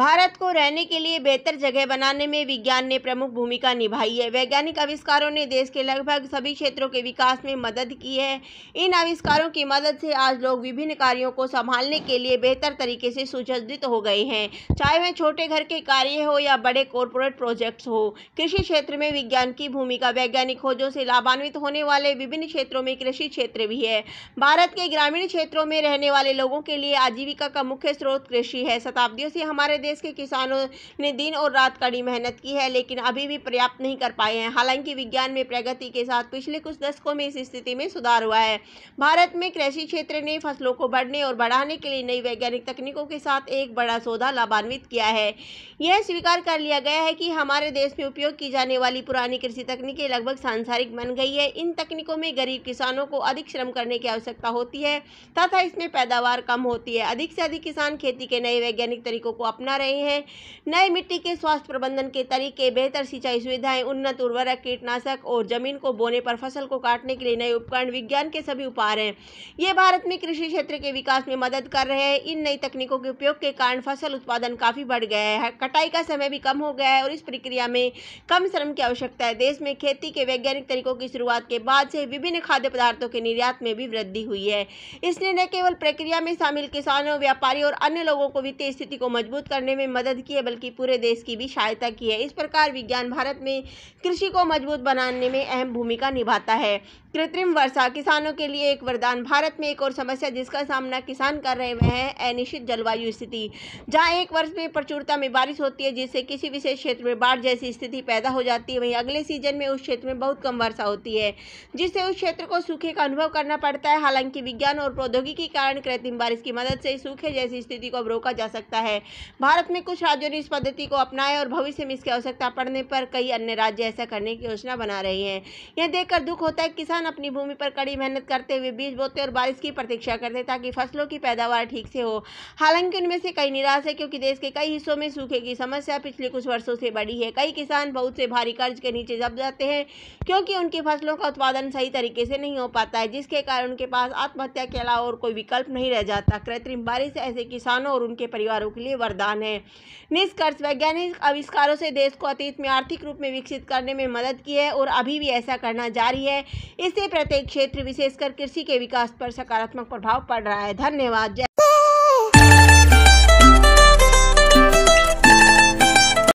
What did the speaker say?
भारत को रहने के लिए बेहतर जगह बनाने में विज्ञान ने प्रमुख भूमिका निभाई है वैज्ञानिक आविष्कारों ने देश के लगभग सभी क्षेत्रों के विकास में मदद की है इन आविष्कारों की मदद से आज लोग विभिन्न कार्यों को संभालने के लिए बेहतर तरीके से सुसज्जित हो गए हैं चाहे वह छोटे घर के कार्य हो या बड़े कॉरपोरेट प्रोजेक्ट्स हो कृषि क्षेत्र में विज्ञान की भूमिका वैज्ञानिक खोजों से लाभान्वित होने वाले विभिन्न क्षेत्रों में कृषि क्षेत्र भी है भारत के ग्रामीण क्षेत्रों में रहने वाले लोगों के लिए आजीविका का मुख्य स्रोत कृषि है शताब्दियों से हमारे देश प्रदेश के किसानों ने दिन और रात कड़ी मेहनत की है लेकिन अभी भी पर्याप्त नहीं कर पाए हैं हालांकि विज्ञान में प्रगति के साथ पिछले कुछ दशकों में इस स्थिति में सुधार हुआ है भारत में कृषि क्षेत्र ने फसलों को बढ़ने और बढ़ाने के लिए नई वैज्ञानिक तकनीकों के साथ एक बड़ा सौदा लाभान्वित किया है यह स्वीकार कर लिया गया है कि हमारे देश में उपयोग की जाने वाली पुरानी कृषि तकनीकें लगभग सांसारिक बन गई है इन तकनीकों में गरीब किसानों को अधिक श्रम करने की आवश्यकता होती है तथा इसमें पैदावार कम होती है अधिक से अधिक किसान खेती के नए वैज्ञानिक तरीकों को अपना रहे हैं नए मिट्टी के स्वास्थ्य प्रबंधन के तरीके बेहतर सिंचाई सुविधाएं उन्नत उर्वरक कीटनाशक और जमीन को बोने पर फसल को काटने के लिए नए उपकरण विज्ञान के सभी उपहार हैं ये भारत में कृषि क्षेत्र के विकास में मदद कर रहे हैं इन नई तकनीकों के उपयोग के कारण फसल उत्पादन काफ़ी बढ़ गया है कटाई का समय भी कम हो गया है और इस प्रक्रिया में कम श्रम की आवश्यकता है देश में खेती के वैज्ञानिक तरीकों की शुरुआत के बाद से विभिन्न खाद्य पदार्थों के निर्यात में भी वृद्धि हुई है इसने न केवल प्रक्रिया में शामिल किसानों व्यापारियों और अन्य लोगों को वित्तीय स्थिति को मजबूत करने करने में मदद की है बल्कि पूरे देश की भी सहायता की है इस प्रकार विज्ञान भारत में कृषि को मजबूत बनाने में अहम भूमिका निभाता है कृत्रिम वर्षा किसानों के लिए एक वरदान भारत में एक और समस्या जिसका सामना किसान कर रहे हैं है अनिश्चित जलवायु स्थिति जहां एक वर्ष में प्रचुरता में बारिश होती है जिससे किसी विशेष क्षेत्र में बाढ़ जैसी स्थिति पैदा हो जाती है वहीं अगले सीजन में उस क्षेत्र में बहुत कम वर्षा होती है जिससे उस क्षेत्र को सूखे का अनुभव करना पड़ता है हालांकि विज्ञान और प्रौद्योगिकी के कारण कृत्रिम बारिश की मदद से सूखे जैसी स्थिति को रोका जा सकता है भारत में कुछ राज्यों ने इस पद्धति को अपनाया और भविष्य में इसकी आवश्यकता पड़ने पर कई अन्य राज्य ऐसा करने की योजना बना रहे हैं यह देखकर दुख होता है किसान किसान अपनी भूमि पर कड़ी मेहनत करते हुए बीज बोते और बारिश की प्रतीक्षा करते ताकि फसलों की पैदावार ठीक से हो हालांकि उनमें से कई निराश है क्योंकि देश के कई हिस्सों में सूखे की समस्या पिछले कुछ वर्षों से बढ़ी है कई किसान बहुत से भारी कर्ज के नीचे जब जाते हैं क्योंकि उनकी फसलों का उत्पादन सही तरीके से नहीं हो पाता है जिसके कारण उनके पास आत्महत्या के अलावा और कोई विकल्प नहीं रह जाता कृत्रिम बारिश ऐसे किसानों और उनके परिवारों के लिए वरदान है निष्कर्ष वैज्ञानिक आविष्कारों से देश को अतीत में आर्थिक रूप में विकसित करने में मदद की है और अभी भी ऐसा करना जारी है इस इससे प्रत्येक क्षेत्र विशेषकर कृषि के विकास पर सकारात्मक प्रभाव पड़ रहा है धन्यवाद